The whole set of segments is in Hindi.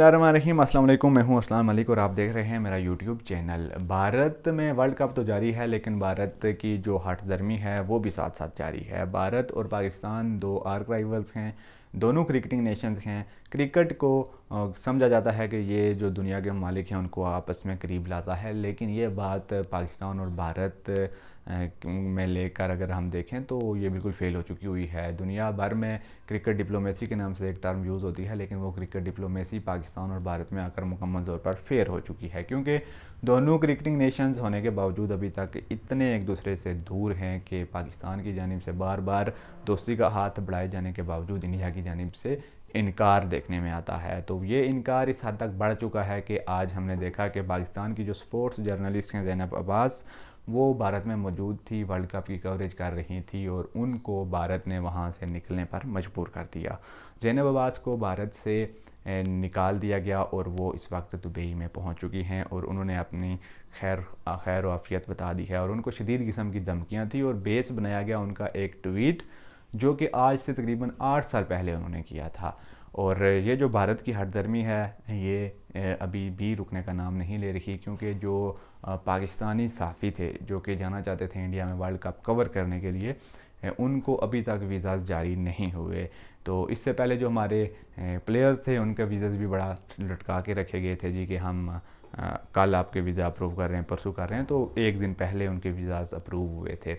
रहीम अस्सलाम मैं हूं असलम मलिक और आप देख रहे हैं मेरा यूट्यूब चैनल भारत में वर्ल्ड कप तो जारी है लेकिन भारत की जो हट दर्मी है वो भी साथ साथ जारी है भारत और पाकिस्तान दो आर्क राइवल्स हैं दोनों क्रिकेटिंग नेशंस हैं क्रिकेट को समझा जाता है कि ये जो दुनिया के ममालिक हैं उनको आपस में करीब लाता है लेकिन ये बात पाकिस्तान और भारत में लेकर अगर हम देखें तो ये बिल्कुल फेल हो चुकी हुई है दुनिया भर में क्रिकेट डिप्लोमेसी के नाम से एक टर्म यूज़ होती है लेकिन वो क्रिकेट डिप्लोमेसी पाकिस्तान और भारत में आकर मुकम्मल तौर पर फेल हो चुकी है क्योंकि दोनों क्रिकेटिंग नेशंस होने के बावजूद अभी तक इतने एक दूसरे से दूर हैं कि पाकिस्तान की जानब से बार बार दोस्ती का हाथ बढ़ाए जाने के बावजूद इंडिया की जानब से इनकार देखने में आता है तो ये इनकार इस हद तक बढ़ चुका है कि आज हमने देखा कि पाकिस्तान की जो स्पोर्ट्स जर्नलिस्ट हैं जैनब अब्बास वो भारत में मौजूद थी वर्ल्ड कप की कवरेज कर रही थी और उनको भारत ने वहाँ से निकलने पर मजबूर कर दिया जैनब अब्बास को भारत से निकाल दिया गया और वो इस वक्त दुबई में पहुंच चुकी हैं और उन्होंने अपनी खैर खैर वाफियत बता दी है और उनको शदीद किस्म की धमकियाँ थी और बेस बनाया गया उनका एक ट्वीट जो कि आज से तकरीबन आठ साल पहले उन्होंने किया था और ये जो भारत की हरदर्मी है ये अभी भी रुकने का नाम नहीं ले रही क्योंकि जो पाकिस्तानी साफ़ी थे जो कि जाना चाहते थे इंडिया में वर्ल्ड कप कवर करने के लिए उनको अभी तक वीज़ाज़ जारी नहीं हुए तो इससे पहले जो हमारे प्लेयर्स थे उनके वीज़ाज़ भी बड़ा लटका के रखे गए थे जी कि हम कल आपके वीज़ा अप्रूव कर रहे हैं परसों कर रहे हैं तो एक दिन पहले उनके वीज़ाज़ अप्रूव हुए थे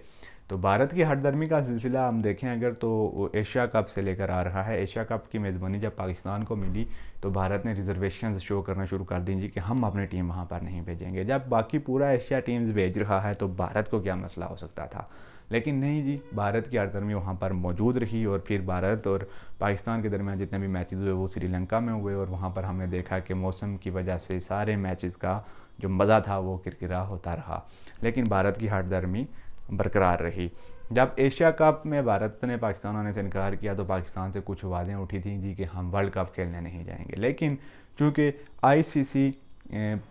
तो भारत की हरदर्मी का सिलसिला हम देखें अगर तो एशिया कप से लेकर आ रहा है एशिया कप की मेज़बानी जब पाकिस्तान को मिली तो भारत ने रिजर्वेशन शो करना शुरू कर दी जी कि हम अपनी टीम वहाँ पर नहीं भेजेंगे जब बाकी पूरा एशिया टीम्स भेज रहा है तो भारत को क्या मसला हो सकता था लेकिन नहीं जी भारत की हरदर्मी वहाँ पर मौजूद रही और फिर भारत और पाकिस्तान के दरमियान जितने भी मैचेज हुए वो श्रीलंका में हुए और वहाँ पर हमने देखा कि मौसम की वजह से सारे मैचज़ का जो मज़ा था वो किरकिरा होता रहा लेकिन भारत की हरदर्मी बरकरार रही जब एशिया कप में भारत ने पाकिस्तान आने से इनकार किया तो पाकिस्तान से कुछ वादें उठी थी जी कि हम वर्ल्ड कप खेलने नहीं जाएंगे लेकिन चूँकि आई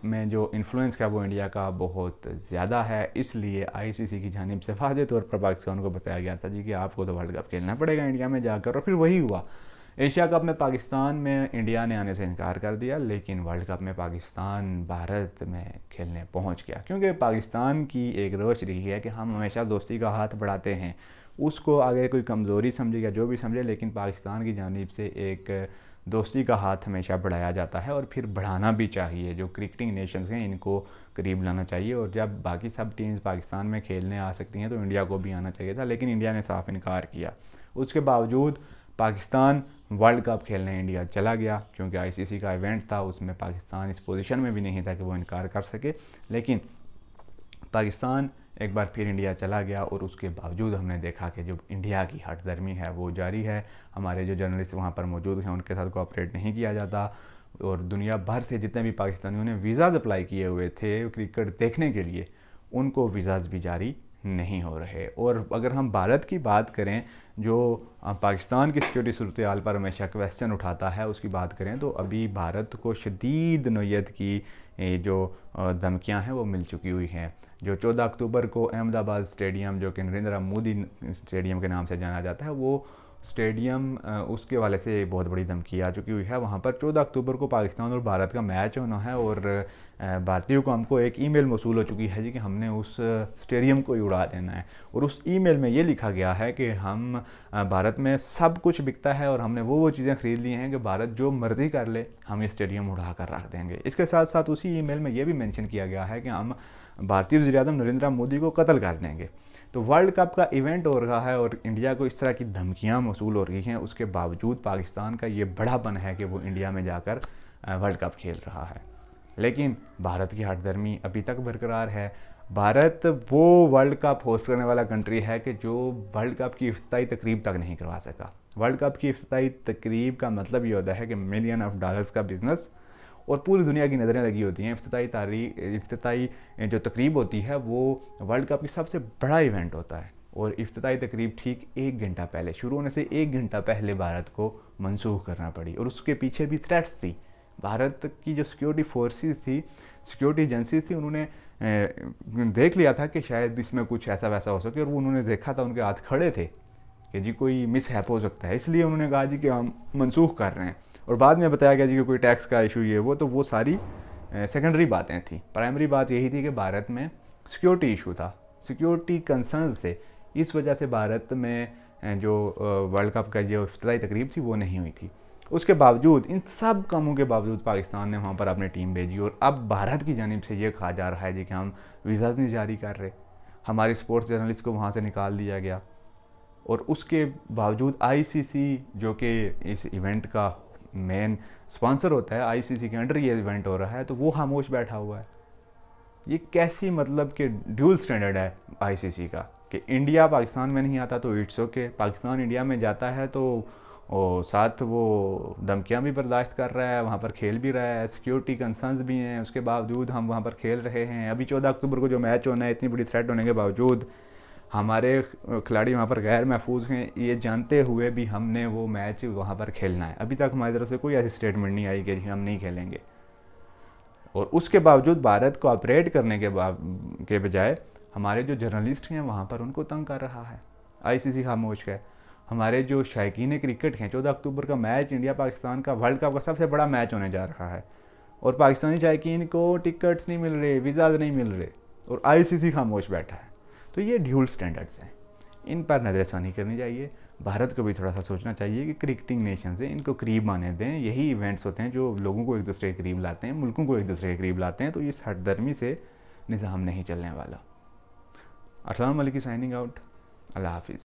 में जो इन्फ्लुएंस है वो इंडिया का बहुत ज़्यादा है इसलिए आईसीसी की जानब से वाजे तौर पर पाकिस्तान को बताया गया था जी कि आपको तो वर्ल्ड कप खेलना पड़ेगा इंडिया में जाकर और फिर वही हुआ एशिया कप में पाकिस्तान में इंडिया ने आने से इनकार कर दिया लेकिन वर्ल्ड कप में पाकिस्तान भारत में खेलने पहुंच गया क्योंकि पाकिस्तान की एक रोच रही है कि हम हमेशा दोस्ती का हाथ बढ़ाते हैं उसको आगे कोई कमज़ोरी समझे या जो भी समझे लेकिन पाकिस्तान की जानब से एक दोस्ती का हाथ हमेशा बढ़ाया जाता है और फिर बढ़ाना भी चाहिए जो क्रिकेटिंग नेशंस हैं इनको करीब लाना चाहिए और जब बाकी सब टीम्स पाकिस्तान में खेलने आ सकती हैं तो इंडिया को भी आना चाहिए था लेकिन इंडिया ने साफ इनकार किया उसके बावजूद पाकिस्तान वर्ल्ड कप खेलने इंडिया चला गया क्योंकि आईसीसी का इवेंट था उसमें पाकिस्तान इस पोजीशन में भी नहीं था कि वो इनकार कर सके लेकिन पाकिस्तान एक बार फिर इंडिया चला गया और उसके बावजूद हमने देखा कि जो इंडिया की हट है वो जारी है हमारे जो जर्नलिस्ट वहाँ पर मौजूद हैं उनके साथ कोऑपरेट नहीं किया जाता और दुनिया भर से जितने भी पाकिस्तानियों ने वीज़ाज़ अप्लाई किए हुए थे क्रिकेट देखने के लिए उनको वीज़ाज़ भी जारी नहीं हो रहे और अगर हम भारत की बात करें जो पाकिस्तान की सिक्योरिटी सूरत हाल पर हमेशा क्वेश्चन उठाता है उसकी बात करें तो अभी भारत को शदीद नोयत की जो धमकियां हैं वो मिल चुकी हुई हैं जो 14 अक्टूबर को अहमदाबाद स्टेडियम जो कि नरेंद्र मोदी स्टेडियम के नाम से जाना जाता है वो स्टेडियम उसके वाले से बहुत बड़ी धमकी आ चुकी हुई है वहाँ पर चौदह अक्टूबर को पाकिस्तान और भारत का मैच होना है और भारतीयों को हमको एक ईमेल मौसू हो चुकी है जी कि हमने उस स्टेडियम को ही उड़ा देना है और उस ईमेल में ये लिखा गया है कि हम भारत में सब कुछ बिकता है और हमने वो वो चीज़ें खरीद ली हैं कि भारत जो मर्ज़ी कर ले हम ये स्टेडियम उड़ा कर रख देंगे इसके साथ साथ उसी ई में ये भी मैंशन किया गया है कि हम भारतीय वजी नरेंद्र मोदी को कत्ल कर देंगे तो वर्ल्ड कप का इवेंट हो रहा है और इंडिया को इस तरह की धमकियाँ मौसू हो रही हैं उसके बावजूद पाकिस्तान का ये बड़ापन है कि वो इंडिया में जाकर वर्ल्ड कप खेल रहा है लेकिन भारत की हटदर्मी अभी तक बरकरार है भारत वो वर्ल्ड कप होस्ट करने वाला कंट्री है कि जो वर्ल्ड कप की अफ्ताही तकरीब तक नहीं करवा सका वर्ल्ड कप की इफ्ताही तकरीब का मतलब ये होता है कि मिलियन ऑफ डॉलर्स का बिज़नेस और पूरी दुनिया की नज़रें लगी होती हैं अफ्ती तारी अफ्ताही जो तकरीब होती है वो वर्ल्ड कप की सबसे बड़ा इवेंट होता है और अफ्ताही तकरीब ठीक एक घंटा पहले शुरू होने से एक घंटा पहले भारत को मनसूख करना पड़ी और उसके पीछे भी थ्रेट्स थी भारत की जो सिक्योरिटी फोर्सेस थी सिक्योरिटी एजेंसीज थी उन्होंने देख लिया था कि शायद इसमें कुछ ऐसा वैसा हो सके और वो उन्होंने देखा था उनके हाथ खड़े थे कि जी कोई मिसहैप हो सकता है इसलिए उन्होंने कहा जी कि हम मनसूख कर रहे हैं और बाद में बताया गया जी कि कोई टैक्स का इशू ये वो तो वो सारी सेकेंडरी बातें थी प्राइमरी बात यही थी कि भारत में सिक्योरिटी इशू था सिक्योरिटी कंसर्न्स थे इस वजह से भारत में जो वर्ल्ड कप का जो अफ्ताही तकरीब थी वो नहीं हुई थी उसके बावजूद इन सब कामों के बावजूद पाकिस्तान ने वहाँ पर अपनी टीम भेजी और अब भारत की जानब से ये कहा जा रहा है जी कि हम वीज़ा नहीं जारी कर रहे हमारे स्पोर्ट्स जर्नलिस्ट को वहाँ से निकाल दिया गया और उसके बावजूद आईसीसी जो कि इस इवेंट का मेन स्पॉन्सर होता है आईसीसी के अंडर ये इवेंट हो रहा है तो वो खामोश बैठा हुआ है ये कैसी मतलब कि ड्यूल स्टैंडर्ड है आईसीसी का कि इंडिया पाकिस्तान में नहीं आता तो इट्स ओके पाकिस्तान इंडिया में जाता है तो ओ, साथ वो धमकियाँ भी बर्दाश्त कर रहा है वहाँ पर खेल भी रहा है सिक्योरिटी कंसर्नस भी हैं उसके बावजूद हम वहाँ पर खेल रहे हैं अभी चौदह अक्टूबर को जो मैच होना है इतनी बड़ी थ्रेट होने के बावजूद हमारे खिलाड़ी वहाँ पर गैर महफूज हैं ये जानते हुए भी हमने वो मैच वहाँ पर खेलना है अभी तक हमारी तरफ से कोई ऐसी स्टेटमेंट नहीं आई कि हम नहीं खेलेंगे और उसके बावजूद भारत को ऑपरेट करने के के बजाय हमारे जो जर्नलिस्ट हैं वहाँ पर उनको तंग कर रहा है आईसीसी खामोश है हमारे जो शायकीन क्रिकेट हैं चौदह अक्टूबर का मैच इंडिया पाकिस्तान का वर्ल्ड कप का सबसे बड़ा मैच होने जा रहा है और पाकिस्तानी शायकीन को टिकट्स नहीं मिल रहे वीज़ाज नहीं मिल रहे और आईसीसी खामोश बैठा है तो ये ड्यूल स्टैंडर्ड्स हैं इन पर नज़रसानी करनी चाहिए भारत को भी थोड़ा सा सोचना चाहिए कि क्रिकेटिंग नेशन हैं इनको करीब आने दें यही इवेंट्स होते हैं जो लोगों को एक दूसरे के करीब लाते हैं मुल्कों को एक दूसरे के करीब लाते हैं तो इस सरदर्मी से निज़ाम नहीं चलने वाला असलम की साइनिंग आउट अल्लाह हाफिज़